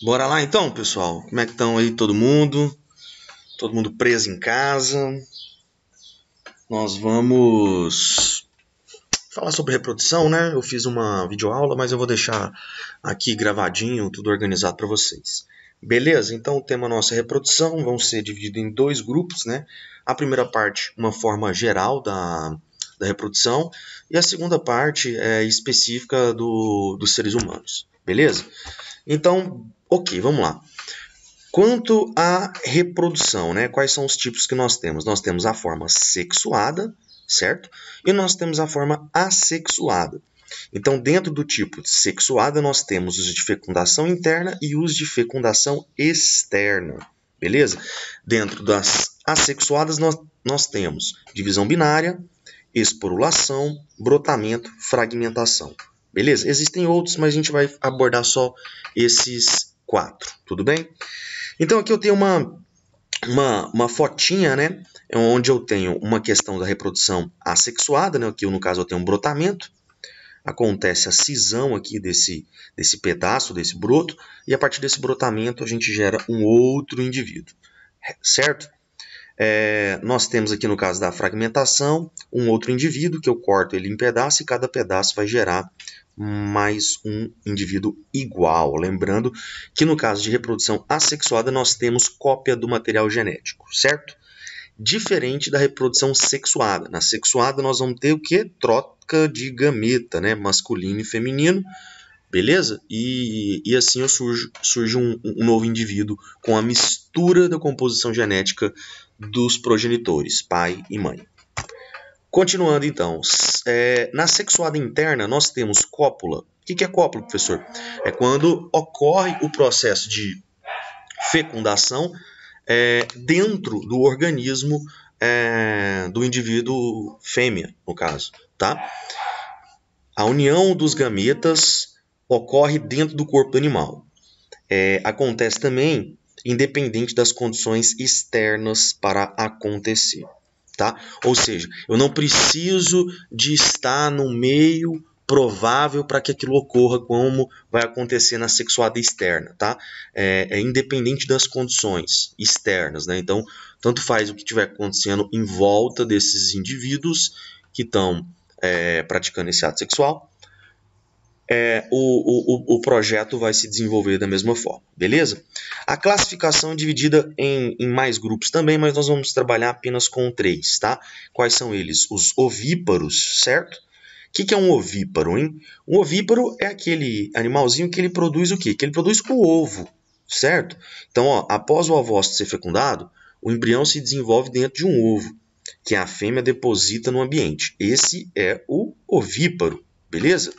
Bora lá então, pessoal. Como é que estão aí todo mundo? Todo mundo preso em casa. Nós vamos falar sobre reprodução, né? Eu fiz uma videoaula, mas eu vou deixar aqui gravadinho, tudo organizado para vocês. Beleza? Então o tema nossa é reprodução, vão ser divididos em dois grupos, né? A primeira parte, uma forma geral da, da reprodução, e a segunda parte é específica do, dos seres humanos. Beleza? Então, ok, vamos lá. Quanto à reprodução, né? Quais são os tipos que nós temos? Nós temos a forma sexuada, certo? E nós temos a forma assexuada. Então, dentro do tipo sexuada, nós temos os de fecundação interna e os de fecundação externa, beleza? Dentro das assexuadas, nós, nós temos divisão binária, esporulação, brotamento, fragmentação. Beleza? Existem outros, mas a gente vai abordar só esses quatro, tudo bem? Então aqui eu tenho uma, uma, uma fotinha, né? Onde eu tenho uma questão da reprodução assexuada, né? Aqui no caso eu tenho um brotamento. Acontece a cisão aqui desse, desse pedaço, desse broto, e a partir desse brotamento a gente gera um outro indivíduo, certo? É, nós temos aqui no caso da fragmentação um outro indivíduo que eu corto ele em pedaço e cada pedaço vai gerar mais um indivíduo igual. Lembrando que no caso de reprodução assexuada, nós temos cópia do material genético, certo? Diferente da reprodução sexuada. Na sexuada, nós vamos ter o que? Troca de gameta, né? Masculino e feminino. Beleza? E, e assim surge, surge um, um novo indivíduo com a mistura da composição genética dos progenitores, pai e mãe. Continuando então, é, na sexuada interna, nós temos cópula. O que, que é cópula, professor? É quando ocorre o processo de fecundação é, dentro do organismo é, do indivíduo fêmea, no caso, tá? A união dos gametas ocorre dentro do corpo do animal. É, acontece também independente das condições externas para acontecer tá? Ou seja, eu não preciso de estar no meio provável para que aquilo ocorra, como vai acontecer na sexuada externa, tá? É, é, independente das condições externas, né? Então, tanto faz o que estiver acontecendo em volta desses indivíduos que estão é, praticando esse ato sexual, é, o, o, o, projeto vai se desenvolver da mesma forma, beleza? A classificação é dividida em, em, mais grupos também, mas nós vamos trabalhar apenas com três, tá? Quais são eles? Os ovíparos, certo? O que, que é um ovíparo, hein? Um ovíparo é aquele animalzinho que ele produz o quê? Que ele produz o ovo, certo? Então, ó, após o ovócito ser fecundado, o embrião se desenvolve dentro de um ovo, que a fêmea deposita no ambiente. Esse é o ovíparo, beleza?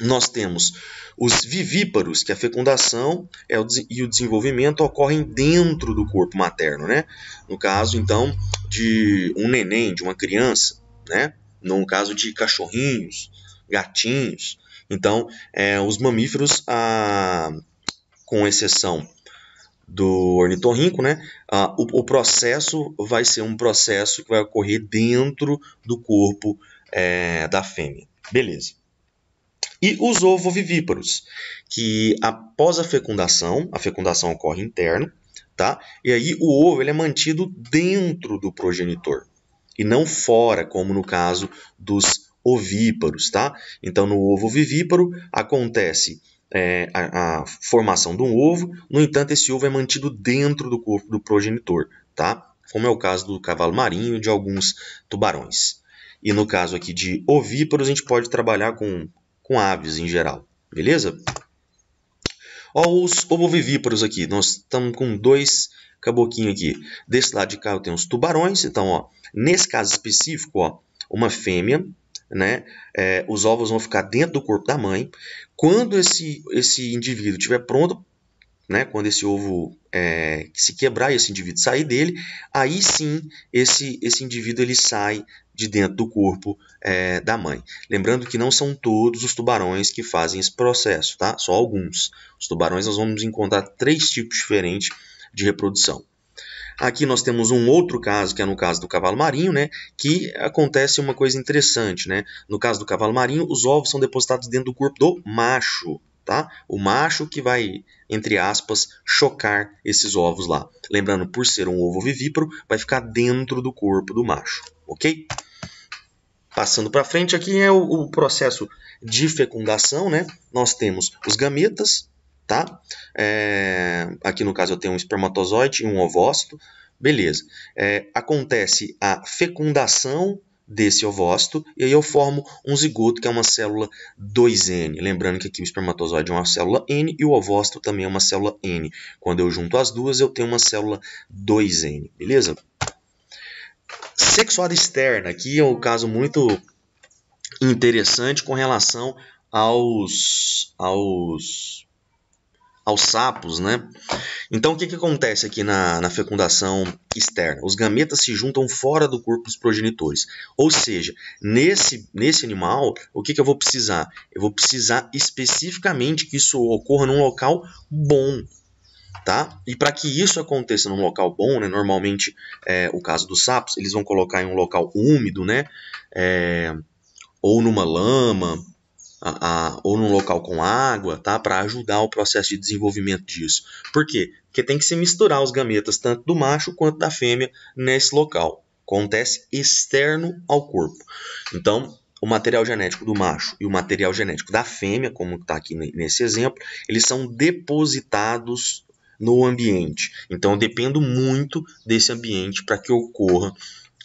nós temos os vivíparos, que a fecundação é e o desenvolvimento ocorrem dentro do corpo materno, né? No caso, então, de um neném, de uma criança, né? No caso de cachorrinhos, gatinhos. Então, é, os mamíferos, a, com exceção do ornitorrinco, né? o, o, processo vai ser um processo que vai ocorrer dentro do corpo é, da fêmea. Beleza e os ovovivíparos, que após a fecundação, a fecundação ocorre interno, tá? E aí o ovo ele é mantido dentro do progenitor e não fora, como no caso dos ovíparos, tá? Então no ovo vivíparo acontece é, a, a, formação de um ovo, no entanto esse ovo é mantido dentro do corpo do progenitor, tá? Como é o caso do cavalo marinho e de alguns tubarões. E no caso aqui de ovíparos, a gente pode trabalhar com com aves em geral, beleza? Ó, os ovovivíparos aqui, nós estamos com dois caboquinhos aqui. Desse lado de cá eu tenho os tubarões, então, ó, nesse caso específico, ó, uma fêmea, né? É, os ovos vão ficar dentro do corpo da mãe. Quando esse, esse indivíduo estiver pronto né, quando esse ovo é, se quebrar e esse indivíduo sair dele, aí sim esse, esse indivíduo ele sai de dentro do corpo é, da mãe. Lembrando que não são todos os tubarões que fazem esse processo, tá? Só alguns. Os tubarões nós vamos encontrar três tipos diferentes de reprodução. Aqui nós temos um outro caso, que é no caso do cavalo marinho, né, que acontece uma coisa interessante. Né? No caso do cavalo marinho, os ovos são depositados dentro do corpo do macho tá? O macho que vai, entre aspas, chocar esses ovos lá. Lembrando, por ser um ovo vivíparo, vai ficar dentro do corpo do macho, ok? Passando para frente, aqui é o, o, processo de fecundação, né? Nós temos os gametas, tá? É, aqui no caso eu tenho um espermatozoide e um ovócito, beleza. É, acontece a fecundação desse ovócito, e aí eu formo um zigoto, que é uma célula 2N. Lembrando que aqui o espermatozoide é uma célula N e o ovócito também é uma célula N. Quando eu junto as duas, eu tenho uma célula 2N, beleza? Sexuada externa, aqui é um caso muito interessante com relação aos, aos aos sapos, né? Então, o que, que acontece aqui na, na fecundação externa? Os gametas se juntam fora do corpo dos progenitores. Ou seja, nesse, nesse animal, o que, que eu vou precisar? Eu vou precisar especificamente que isso ocorra num local bom, tá? E para que isso aconteça num local bom, né, normalmente é, o caso dos sapos, eles vão colocar em um local úmido, né, é, ou numa lama, a, a, ou num local com água, tá? Para ajudar o processo de desenvolvimento disso. Por quê? Porque tem que se misturar os gametas, tanto do macho quanto da fêmea, nesse local. Acontece externo ao corpo. Então, o material genético do macho e o material genético da fêmea, como está aqui nesse exemplo, eles são depositados no ambiente. Então, eu dependo muito desse ambiente para que ocorra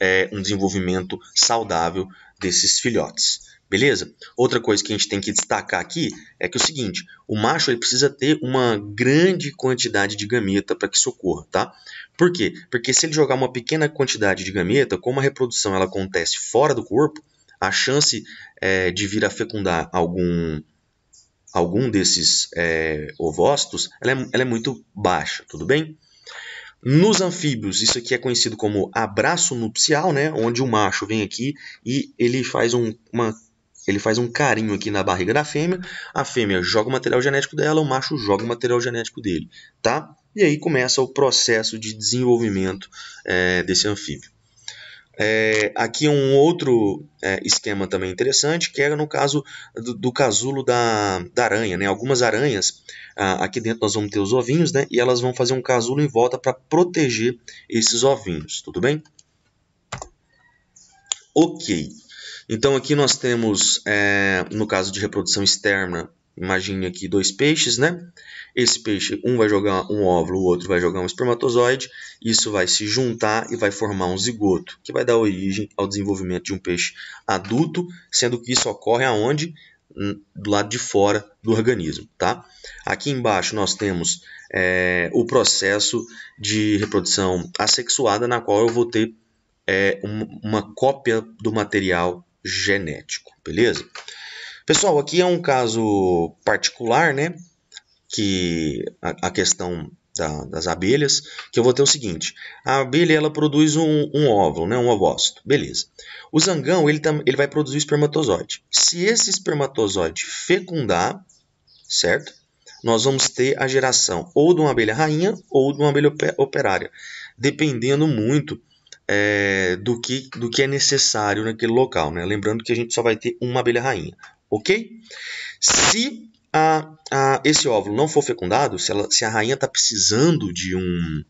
é, um desenvolvimento saudável desses filhotes. Beleza? Outra coisa que a gente tem que destacar aqui é que é o seguinte, o macho ele precisa ter uma grande quantidade de gameta para que isso ocorra, tá? Por quê? Porque se ele jogar uma pequena quantidade de gameta, como a reprodução ela acontece fora do corpo, a chance é, de vir a fecundar algum algum desses é, ovócitos, ela é, ela é, muito baixa, tudo bem? Nos anfíbios, isso aqui é conhecido como abraço nupcial, né? onde o macho vem aqui e ele faz um, uma ele faz um carinho aqui na barriga da fêmea, a fêmea joga o material genético dela, o macho joga o material genético dele, tá? E aí começa o processo de desenvolvimento é, desse anfíbio. É, aqui um outro é, esquema também interessante, que era no caso do, do casulo da, da aranha. Né? Algumas aranhas, ah, aqui dentro nós vamos ter os ovinhos, né? e elas vão fazer um casulo em volta para proteger esses ovinhos, tudo bem? Ok. Então aqui nós temos, é, no caso de reprodução externa, imagine aqui dois peixes, né? Esse peixe, um vai jogar um óvulo, o outro vai jogar um espermatozoide, isso vai se juntar e vai formar um zigoto, que vai dar origem ao desenvolvimento de um peixe adulto, sendo que isso ocorre aonde? Do lado de fora do organismo, tá? Aqui embaixo nós temos é, o processo de reprodução assexuada, na qual eu vou ter é, uma cópia do material genético, beleza? Pessoal, aqui é um caso particular, né? Que a, a questão da, das abelhas, que eu vou ter o seguinte: a abelha ela produz um, um óvulo, né? Um ovócito, beleza? O zangão ele, tam, ele vai produzir espermatozoide. Se esse espermatozoide fecundar, certo? Nós vamos ter a geração ou de uma abelha rainha ou de uma abelha operária, dependendo muito é, do, que, do que é necessário naquele local. Né? Lembrando que a gente só vai ter uma abelha rainha, ok? Se a, a, esse óvulo não for fecundado, se, ela, se a rainha está precisando de um,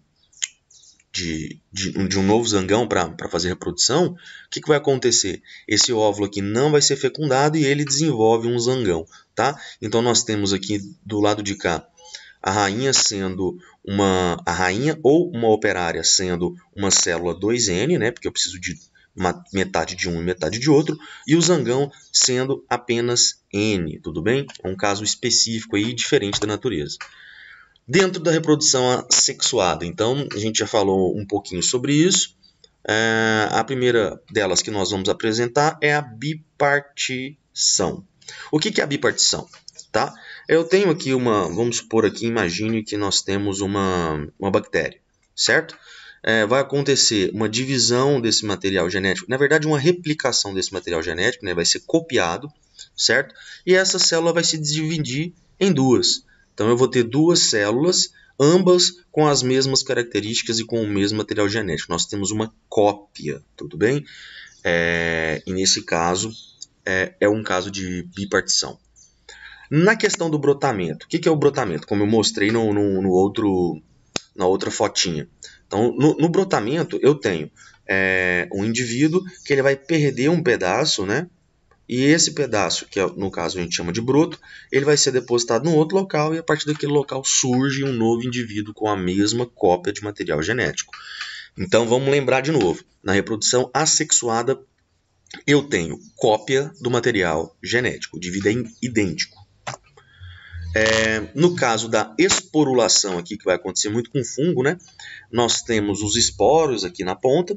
de, de, de, um novo zangão para fazer reprodução, o que, que vai acontecer? Esse óvulo aqui não vai ser fecundado e ele desenvolve um zangão, tá? Então nós temos aqui do lado de cá a rainha sendo uma a rainha ou uma operária sendo uma célula 2N, né, porque eu preciso de uma, metade de um e metade de outro, e o zangão sendo apenas N, tudo bem? É um caso específico aí, diferente da natureza. Dentro da reprodução assexuada, então, a gente já falou um pouquinho sobre isso. É, a primeira delas que nós vamos apresentar é a bipartição. O que, que é a bipartição? tá? Eu tenho aqui uma, vamos supor aqui, imagine que nós temos uma, uma bactéria, certo? É, vai acontecer uma divisão desse material genético, na verdade uma replicação desse material genético, né? vai ser copiado, certo? E essa célula vai se dividir em duas. Então eu vou ter duas células, ambas com as mesmas características e com o mesmo material genético. Nós temos uma cópia, tudo bem? É, e nesse caso é, é um caso de bipartição. Na questão do brotamento, o que, que, é o brotamento? Como eu mostrei no, no, no outro, na outra fotinha. Então, no, no brotamento, eu tenho é, um indivíduo que ele vai perder um pedaço, né? E esse pedaço, que é, no caso a gente chama de broto, ele vai ser depositado num outro local e a partir daquele local surge um novo indivíduo com a mesma cópia de material genético. Então vamos lembrar de novo: na reprodução assexuada, eu tenho cópia do material genético, de vida idêntico. É, no caso da esporulação aqui, que vai acontecer muito com fungo, né? Nós temos os esporos aqui na ponta,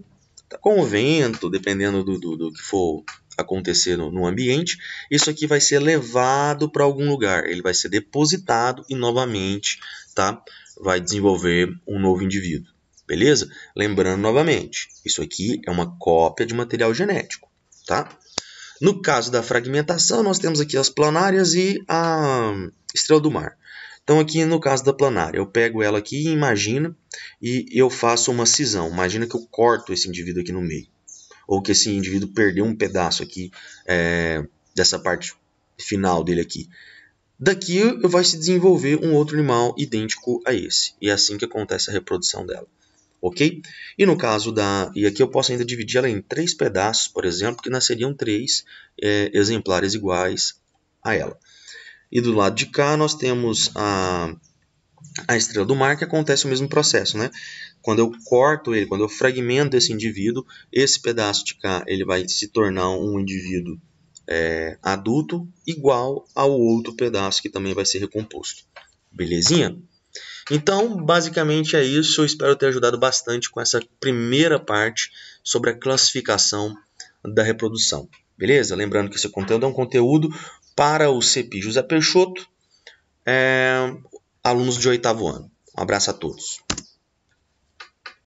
tá com o vento, dependendo do, do, do que for acontecer no, no, ambiente, isso aqui vai ser levado para algum lugar, ele vai ser depositado e novamente, tá? Vai desenvolver um novo indivíduo, beleza? Lembrando novamente, isso aqui é uma cópia de material genético, tá? No caso da fragmentação, nós temos aqui as planárias e a hum, estrela do mar. Então, aqui no caso da planária, eu pego ela aqui e imagino e eu faço uma cisão. Imagina que eu corto esse indivíduo aqui no meio. Ou que esse indivíduo perdeu um pedaço aqui é, dessa parte final dele aqui. Daqui vai se desenvolver um outro animal idêntico a esse. E é assim que acontece a reprodução dela ok? E no caso da, e aqui eu posso ainda dividir ela em três pedaços, por exemplo, que nasceriam três é, exemplares iguais a ela. E do lado de cá nós temos a, a estrela do mar, que acontece o mesmo processo, né? Quando eu corto ele, quando eu fragmento esse indivíduo, esse pedaço de cá ele vai se tornar um indivíduo é, adulto igual ao outro pedaço que também vai ser recomposto. Belezinha? Então, basicamente é isso. Eu espero ter ajudado bastante com essa primeira parte sobre a classificação da reprodução. Beleza? Lembrando que esse conteúdo é um conteúdo para o CEPI José Peixoto, é, alunos de oitavo ano. Um abraço a todos.